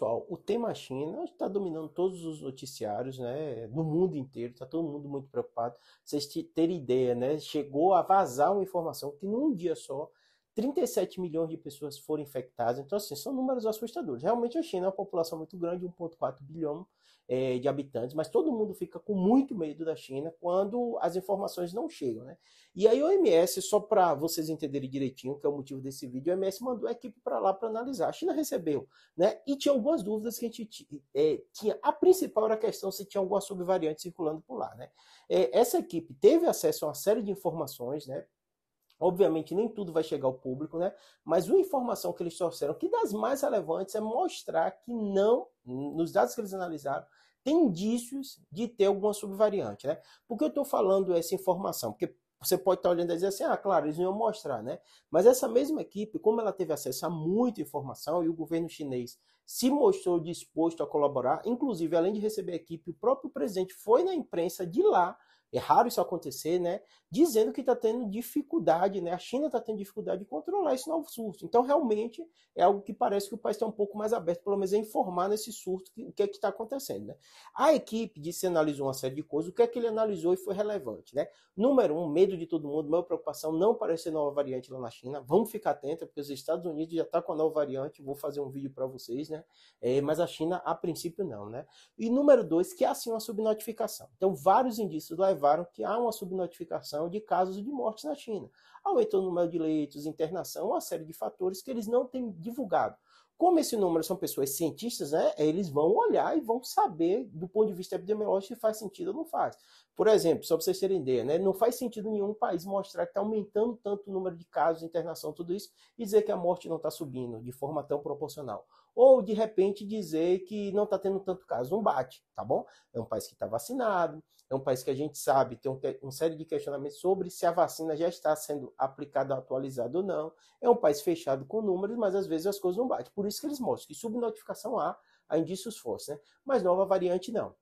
pessoal, o tema China está dominando todos os noticiários, né? Do mundo inteiro, está todo mundo muito preocupado. Vocês terem ideia, né? Chegou a vazar uma informação que num dia só 37 milhões de pessoas foram infectadas. Então, assim, são números assustadores. Realmente, a China é uma população muito grande, 1,4 bilhão é, de habitantes, mas todo mundo fica com muito medo da China quando as informações não chegam, né? E aí, o OMS, só para vocês entenderem direitinho, que é o motivo desse vídeo, o OMS mandou a equipe para lá para analisar. A China recebeu, né? E tinha algumas dúvidas que a gente é, tinha. A principal era a questão se tinha alguma subvariante circulando por lá, né? É, essa equipe teve acesso a uma série de informações, né? Obviamente, nem tudo vai chegar ao público, né? Mas uma informação que eles trouxeram, que das mais relevantes, é mostrar que não, nos dados que eles analisaram, tem indícios de ter alguma subvariante, né? Por que eu estou falando essa informação? Porque você pode estar tá olhando e dizer assim, ah, claro, eles não iam mostrar, né? Mas essa mesma equipe, como ela teve acesso a muita informação e o governo chinês se mostrou disposto a colaborar, inclusive, além de receber a equipe, o próprio presidente foi na imprensa de lá é raro isso acontecer, né? Dizendo que está tendo dificuldade, né? A China está tendo dificuldade de controlar esse novo surto. Então, realmente, é algo que parece que o país está um pouco mais aberto, pelo menos, a informar nesse surto o que é que está acontecendo, né? A equipe disse analisou uma série de coisas, o que é que ele analisou e foi relevante, né? Número um, medo de todo mundo, maior preocupação não parecer nova variante lá na China. Vamos ficar atentos, porque os Estados Unidos já está com a nova variante, vou fazer um vídeo para vocês, né? É, mas a China, a princípio, não, né? E número dois, que há é, sim uma subnotificação. Então, vários indícios levam observaram que há uma subnotificação de casos de mortes na China. Aumentou o número de leitos, internação, uma série de fatores que eles não têm divulgado. Como esse número são pessoas cientistas, né, é, eles vão olhar e vão saber do ponto de vista epidemiológico se faz sentido ou não faz. Por exemplo, só para vocês terem ideia, né, não faz sentido nenhum país mostrar que está aumentando tanto o número de casos, internação, tudo isso, e dizer que a morte não está subindo de forma tão proporcional. Ou, de repente, dizer que não está tendo tanto caso. Não bate, tá bom? É um país que está vacinado, é um país que a gente sabe, tem um, uma série de questionamentos sobre se a vacina já está sendo aplicada, atualizada ou não. É um país fechado com números, mas às vezes as coisas não batem. Por isso que eles mostram, que subnotificação há, há indícios fortes, né? Mas nova variante não.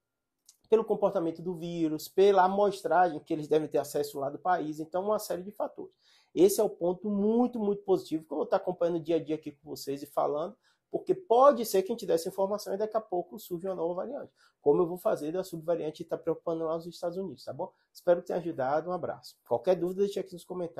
Pelo comportamento do vírus, pela amostragem que eles devem ter acesso lá do país, então uma série de fatores. Esse é o ponto muito, muito positivo que eu vou estar acompanhando dia a dia aqui com vocês e falando, porque pode ser que a gente dê essa informação e daqui a pouco surge uma nova variante. Como eu vou fazer da subvariante que está preocupando lá nos Estados Unidos, tá bom? Espero que tenha ajudado, um abraço. Qualquer dúvida, deixe aqui nos comentários.